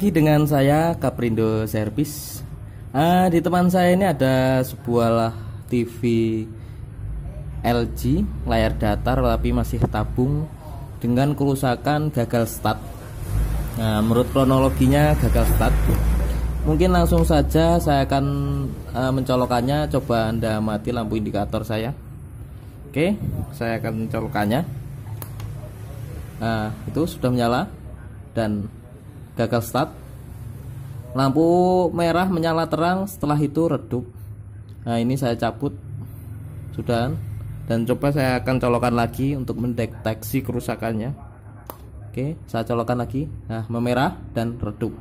lagi dengan saya Kaprindo Service. Uh, ah, di teman saya ini ada sebuah TV LG layar datar tapi masih tabung dengan kerusakan gagal start. Nah, menurut kronologinya gagal start. Mungkin langsung saja saya akan uh, ah, mencolokkannya. Coba Anda mati lampu indikator saya. Oke, saya akan mencolokannya. Nah, itu sudah menyala dan gagal start lampu merah menyala terang setelah itu redup nah ini saya cabut sudah dan coba saya akan colokan lagi untuk mendeteksi kerusakannya oke saya colokan lagi nah memerah dan redup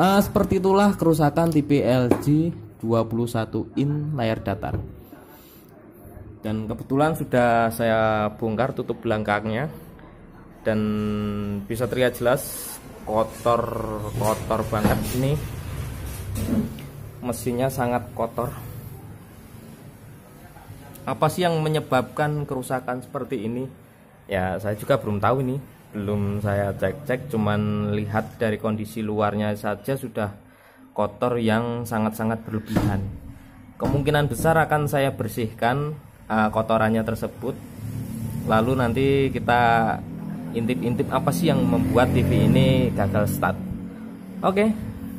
uh, seperti itulah kerusakan tipe LG 21 in layar datar dan kebetulan sudah saya bongkar tutup belakangnya dan bisa terlihat jelas kotor kotor banget ini mesinnya sangat kotor apa sih yang menyebabkan kerusakan seperti ini ya saya juga belum tahu ini belum saya cek-cek cuman lihat dari kondisi luarnya saja sudah kotor yang sangat-sangat berlebihan kemungkinan besar akan saya bersihkan uh, kotorannya tersebut lalu nanti kita intip-intip apa sih yang membuat TV ini gagal start oke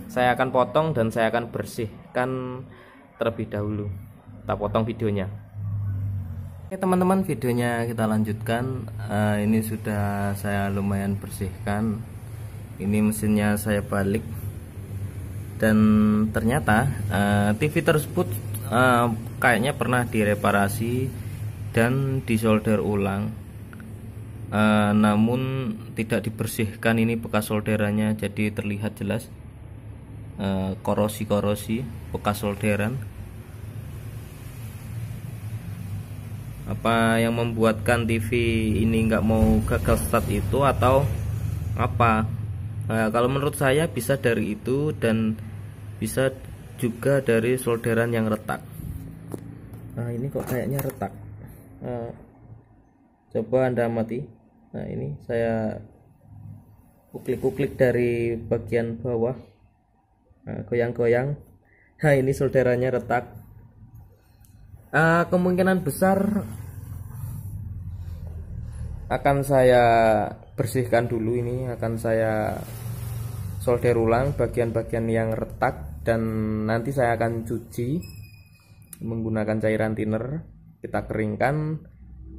saya akan potong dan saya akan bersihkan terlebih dahulu kita potong videonya oke teman-teman videonya kita lanjutkan uh, ini sudah saya lumayan bersihkan ini mesinnya saya balik dan ternyata uh, eh, TV tersebut uh, kayaknya pernah direparasi dan disolder ulang Eh, namun tidak dibersihkan ini bekas solderannya jadi terlihat jelas eh, korosi-korosi uh, bekas solderan apa yang membuatkan TV ini nggak mau gagal start itu atau apa nah, kalau menurut saya bisa dari itu dan bisa juga dari solderan yang retak nah ini kok kayaknya retak nah, coba anda amati nah ini saya kuklik-kuklik dari bagian bawah nah, goyang-goyang nah, nah ini solderannya retak uh, kemungkinan besar akan saya bersihkan dulu ini akan saya solder ulang bagian-bagian yang retak dan nanti saya akan cuci menggunakan cairan thinner kita keringkan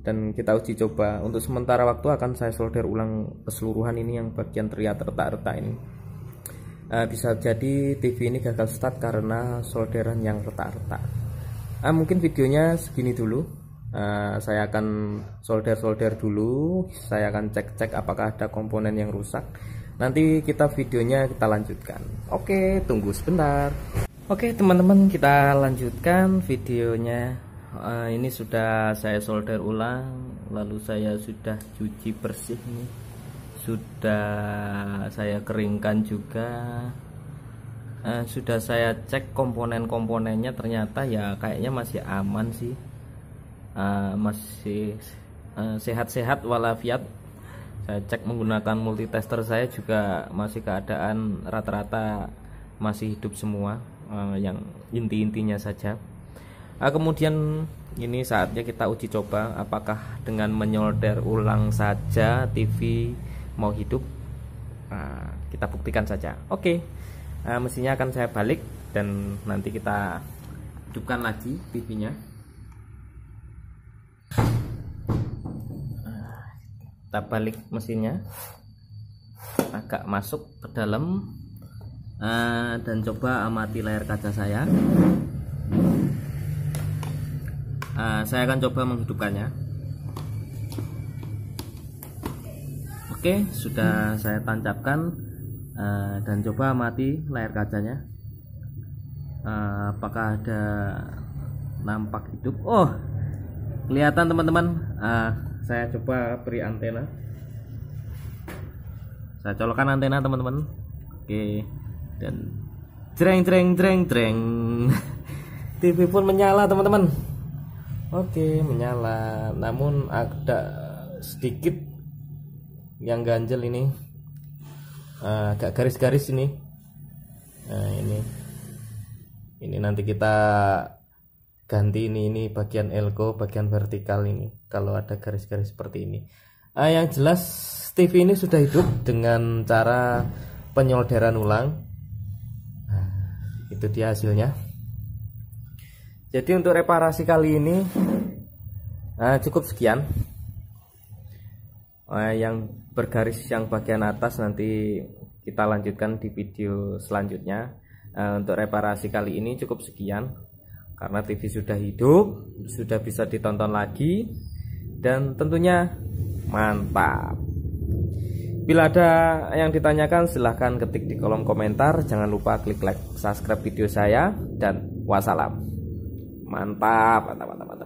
dan kita uji coba untuk sementara waktu akan saya solder ulang keseluruhan ini yang bagian terlihat retak-retak ini uh, bisa jadi TV ini gagal start karena solderan yang retak-retak uh, mungkin videonya segini dulu uh, saya akan solder-solder dulu saya akan cek-cek apakah ada komponen yang rusak nanti kita videonya kita lanjutkan oke tunggu sebentar oke teman-teman kita lanjutkan videonya uh, ini sudah saya solder ulang lalu saya sudah cuci bersih nih sudah saya keringkan juga uh, sudah saya cek komponen-komponennya ternyata ya kayaknya masih aman sih uh, masih sehat-sehat uh, walafiat saya cek menggunakan multitester saya juga masih keadaan rata-rata masih hidup semua yang inti-intinya saja Nah, kemudian ini saatnya kita uji coba apakah dengan menyolder ulang saja TV mau hidup. Nah, kita buktikan saja. Oke. Nah, mesinnya akan saya balik dan nanti kita hidupkan lagi TV-nya. Ah, kita balik mesinnya. Agak masuk ke dalam. Ah, dan coba amati layar kaca saya uh, saya akan coba menghidupkannya oke sudah saya tancapkan uh, dan coba mati layar kacanya uh, apakah ada nampak hidup oh kelihatan teman-teman uh, saya coba beri antena saya colokan antena teman-teman oke dan jreng jreng jreng jreng TV pun menyala teman-teman Oke, menyala. Namun ada sedikit yang ganjel ini. Eh, agak garis-garis ini. Nah, ini. Ini nanti kita ganti ini ini bagian elko, bagian vertikal ini kalau ada garis-garis seperti ini. Ah, yang jelas TV ini sudah hidup dengan cara penyolderan ulang. Nah, itu dia hasilnya jadi untuk reparasi kali ini uh, cukup sekian uh, yang bergaris yang bagian atas nanti kita lanjutkan di video selanjutnya uh, untuk reparasi kali ini cukup sekian karena TV sudah hidup sudah bisa ditonton lagi dan tentunya mantap Bila ada yang ditanyakan silahkan ketik di kolom komentar Jangan lupa klik like, subscribe video saya Dan wassalam mantap mantap mantap mantap